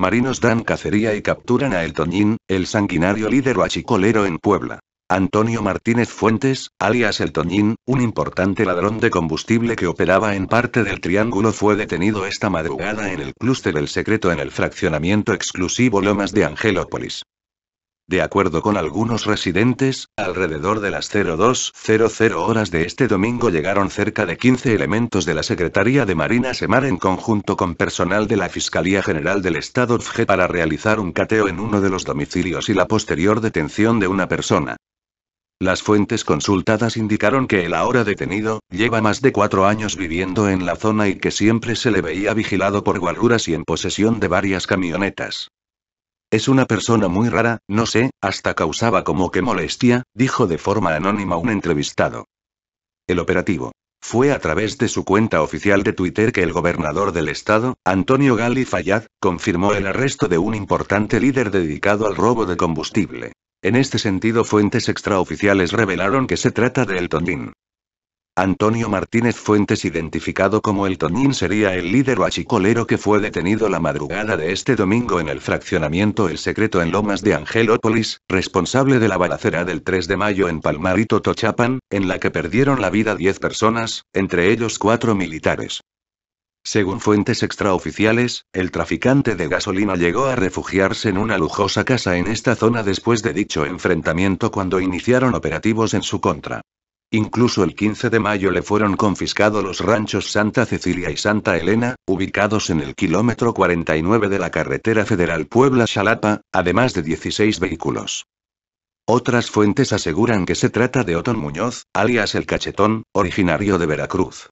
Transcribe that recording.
Marinos dan cacería y capturan a El Toñín, el sanguinario líder huachicolero en Puebla. Antonio Martínez Fuentes, alias El Toñín, un importante ladrón de combustible que operaba en parte del triángulo, fue detenido esta madrugada en el clúster del Secreto en el fraccionamiento exclusivo Lomas de Angelópolis. De acuerdo con algunos residentes, alrededor de las 02.00 horas de este domingo llegaron cerca de 15 elementos de la Secretaría de Marina Semar en conjunto con personal de la Fiscalía General del Estado FG para realizar un cateo en uno de los domicilios y la posterior detención de una persona. Las fuentes consultadas indicaron que el ahora detenido, lleva más de cuatro años viviendo en la zona y que siempre se le veía vigilado por guarduras y en posesión de varias camionetas. Es una persona muy rara, no sé, hasta causaba como que molestia, dijo de forma anónima un entrevistado. El operativo. Fue a través de su cuenta oficial de Twitter que el gobernador del estado, Antonio Gali Fayad, confirmó el arresto de un importante líder dedicado al robo de combustible. En este sentido, fuentes extraoficiales revelaron que se trata de El Tondín. Antonio Martínez Fuentes identificado como el Toñín sería el líder huachicolero que fue detenido la madrugada de este domingo en el fraccionamiento El Secreto en Lomas de Angelópolis, responsable de la balacera del 3 de mayo en Palmarito Tochapan, en la que perdieron la vida 10 personas, entre ellos 4 militares. Según fuentes extraoficiales, el traficante de gasolina llegó a refugiarse en una lujosa casa en esta zona después de dicho enfrentamiento cuando iniciaron operativos en su contra. Incluso el 15 de mayo le fueron confiscados los ranchos Santa Cecilia y Santa Elena, ubicados en el kilómetro 49 de la carretera federal Puebla-Xalapa, además de 16 vehículos. Otras fuentes aseguran que se trata de Otón Muñoz, alias El Cachetón, originario de Veracruz.